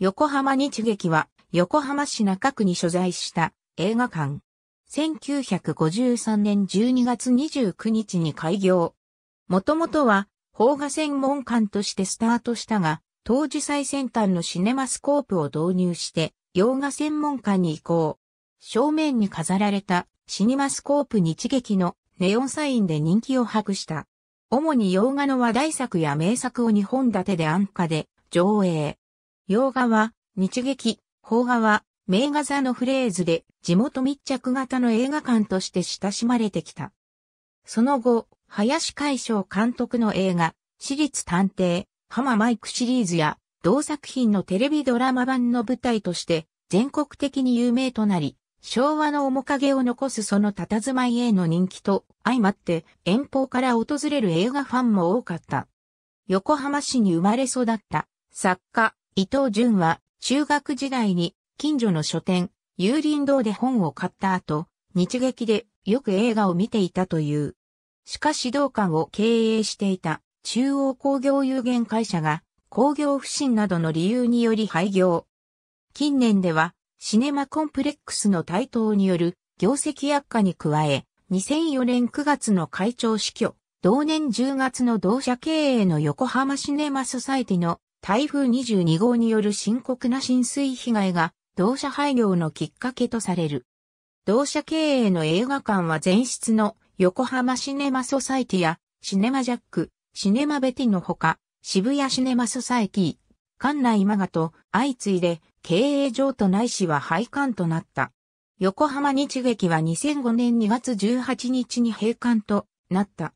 横浜日劇は横浜市中区に所在した映画館。1953年12月29日に開業。もともとは邦画専門館としてスタートしたが、当時最先端のシネマスコープを導入して洋画専門館に移行。正面に飾られたシネマスコープ日劇のネオンサインで人気を博した。主に洋画の話題作や名作を日本立てで安価で上映。洋画は、日劇、邦画は、名画座のフレーズで、地元密着型の映画館として親しまれてきた。その後、林海翔監督の映画、私立探偵、浜マイクシリーズや、同作品のテレビドラマ版の舞台として、全国的に有名となり、昭和の面影を残すその佇まいへの人気と、相まって遠方から訪れる映画ファンも多かった。横浜市に生まれ育った、作家、伊藤淳は中学時代に近所の書店、有林堂で本を買った後、日劇でよく映画を見ていたという。しかし道館を経営していた中央工業有限会社が工業不振などの理由により廃業。近年ではシネマコンプレックスの台頭による業績悪化に加え、2004年9月の会長死去、同年10月の同社経営の横浜シネマソサイティの台風22号による深刻な浸水被害が同社廃業のきっかけとされる。同社経営の映画館は前室の横浜シネマソサイティやシネマジャック、シネマベティのほか、渋谷シネマソサイティ、館内マガと相次いで経営上とないしは廃館となった。横浜日劇は2005年2月18日に閉館となった。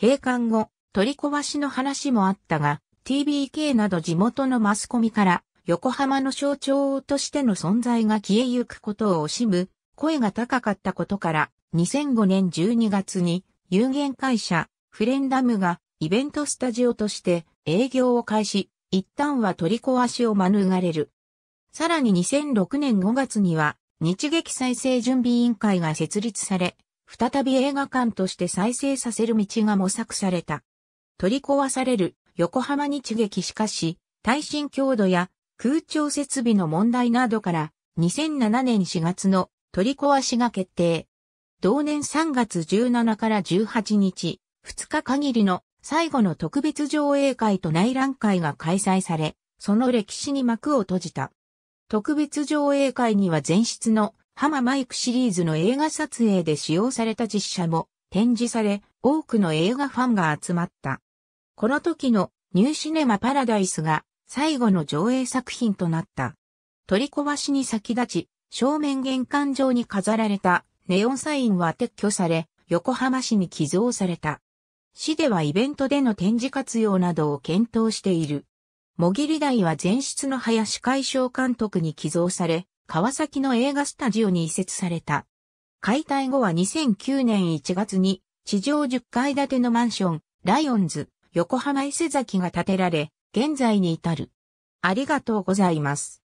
閉館後、取り壊しの話もあったが、TBK など地元のマスコミから横浜の象徴としての存在が消えゆくことを惜しむ声が高かったことから2005年12月に有限会社フレンダムがイベントスタジオとして営業を開始、一旦は取り壊しを免れる。さらに2006年5月には日劇再生準備委員会が設立され、再び映画館として再生させる道が模索された。取り壊される横浜日撃しかし、耐震強度や空調設備の問題などから2007年4月の取り壊しが決定。同年3月17から18日、2日限りの最後の特別上映会と内覧会が開催され、その歴史に幕を閉じた。特別上映会には前室の浜マイクシリーズの映画撮影で使用された実写も展示され、多くの映画ファンが集まった。この時のニューシネマパラダイスが最後の上映作品となった。取り壊しに先立ち、正面玄関上に飾られたネオンサインは撤去され、横浜市に寄贈された。市ではイベントでの展示活用などを検討している。もぎり台は前室の林海省監督に寄贈され、川崎の映画スタジオに移設された。解体後は2009年1月に地上10階建てのマンション、ライオンズ横浜伊勢崎が建てられ、現在に至る。ありがとうございます。